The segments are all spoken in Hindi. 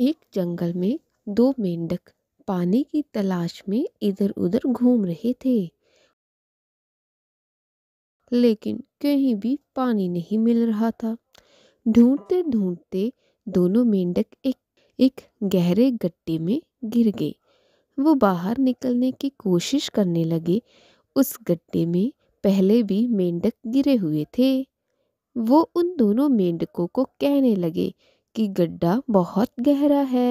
एक जंगल में दो मेंढक पानी की तलाश में इधर उधर घूम रहे थे लेकिन कहीं भी पानी नहीं मिल रहा था ढूंढते ढूंढते दोनों मेंढक एक एक गहरे गड्ढे में गिर गए वो बाहर निकलने की कोशिश करने लगे उस गड्ढे में पहले भी मेंढक गिरे हुए थे वो उन दोनों मेंढकों को कहने लगे कि गड्ढा बहुत गहरा है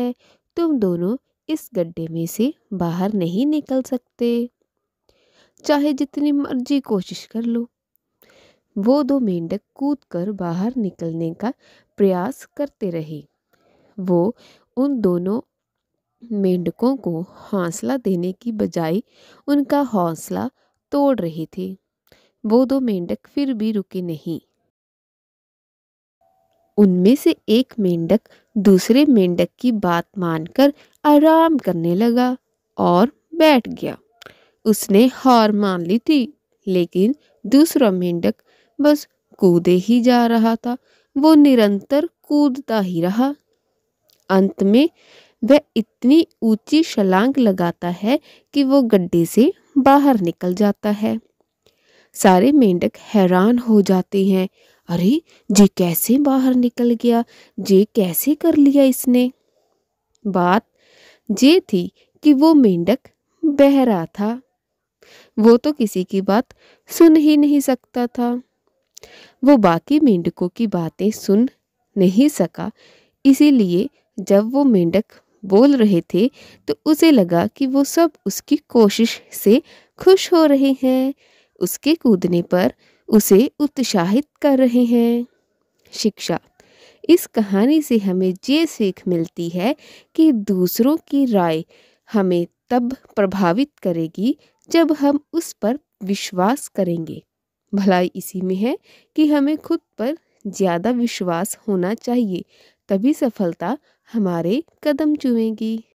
तुम दोनों इस गड्ढे में से बाहर नहीं निकल सकते चाहे जितनी मर्जी कोशिश कर लो वो दो मेंढक कूद कर बाहर निकलने का प्रयास करते रहे वो उन दोनों मेंढकों को हौसला देने की बजाय उनका हौसला तोड़ रहे थे वो दो मेंढक फिर भी रुके नहीं उनमें से एक मेंढक दूसरे मेंढक की बात मानकर आराम करने लगा और बैठ गया उसने हार मान ली थी लेकिन दूसरा मेंढक बस कूदे ही जा रहा था वो निरंतर कूदता ही रहा अंत में वह इतनी ऊंची छलांग लगाता है कि वो गड्ढे से बाहर निकल जाता है सारे मेंढक हैरान हो जाते हैं अरे जी कैसे बाहर निकल गया जे कैसे कर लिया इसने बात जे थी कि वो मेंढक बह रहा था वो तो किसी की बात सुन ही नहीं सकता था वो बाकी मेंढकों की बातें सुन नहीं सका इसीलिए जब वो मेंढक बोल रहे थे तो उसे लगा कि वो सब उसकी कोशिश से खुश हो रहे हैं उसके कूदने पर उसे उत्साहित कर रहे हैं शिक्षा इस कहानी से हमें ये सीख मिलती है कि दूसरों की राय हमें तब प्रभावित करेगी जब हम उस पर विश्वास करेंगे भलाई इसी में है कि हमें खुद पर ज़्यादा विश्वास होना चाहिए तभी सफलता हमारे कदम चूमेगी